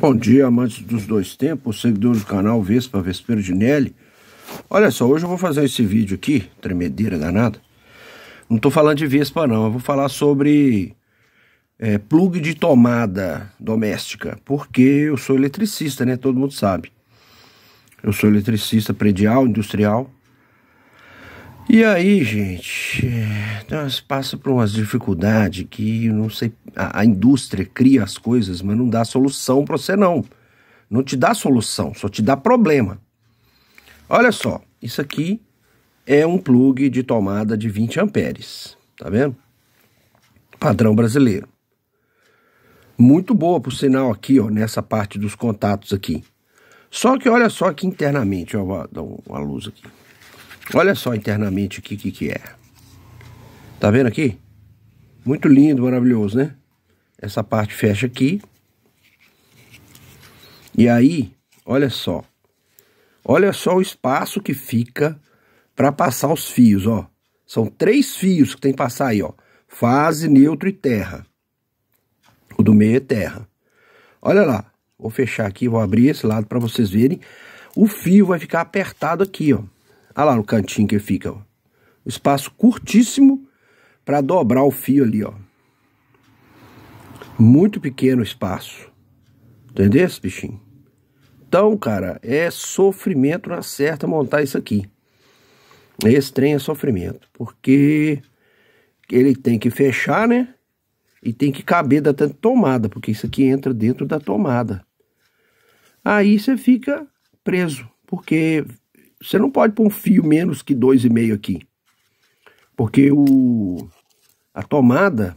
Bom dia, amantes dos dois tempos, seguidores do canal Vespa Vespeiro de Nelly. Olha só, hoje eu vou fazer esse vídeo aqui, tremedeira danada. Não tô falando de Vespa não, eu vou falar sobre é, plug de tomada doméstica, porque eu sou eletricista, né? Todo mundo sabe. Eu sou eletricista predial, industrial, e aí, gente, é, nós então, passa por umas dificuldades que não sei. A, a, indústria cria as coisas, mas não dá solução para você, não. Não te dá solução, só te dá problema. Olha só, isso aqui é um plug de tomada de 20 amperes, tá vendo? Padrão brasileiro. Muito boa, por sinal, aqui, ó, nessa parte dos contatos aqui. Só que olha só aqui internamente, ó, vou dar uma luz aqui. Olha só internamente o que, que, que é. Tá vendo aqui? Muito lindo, maravilhoso, né? Essa parte fecha aqui. E aí, olha só. Olha só o espaço que fica para passar os fios, ó. São três fios que tem que passar aí, ó. Fase, neutro e terra. O do meio é terra. Olha lá. Vou fechar aqui, vou abrir esse lado para vocês verem. O fio vai ficar apertado aqui, ó. Olha tá lá no cantinho que fica, ó. espaço curtíssimo para dobrar o fio ali, ó. Muito pequeno o espaço. Entendeu esse bichinho? Então, cara, é sofrimento na certa montar isso aqui. Esse trem é sofrimento, porque ele tem que fechar, né? E tem que caber da tomada, porque isso aqui entra dentro da tomada. Aí você fica preso, porque você não pode pôr um fio menos que 2,5 aqui. Porque o, a tomada,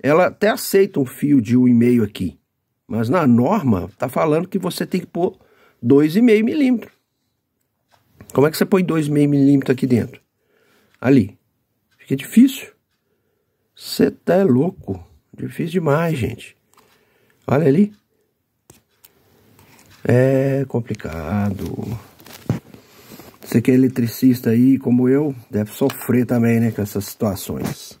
ela até aceita um fio de 1,5 aqui. Mas na norma, tá falando que você tem que pôr 2,5 milímetros. Como é que você põe 2,5 milímetros aqui dentro? Ali. Fica difícil. Você tá louco. Difícil demais, gente. Olha ali. É complicado. Você que é eletricista aí, como eu, deve sofrer também, né, com essas situações.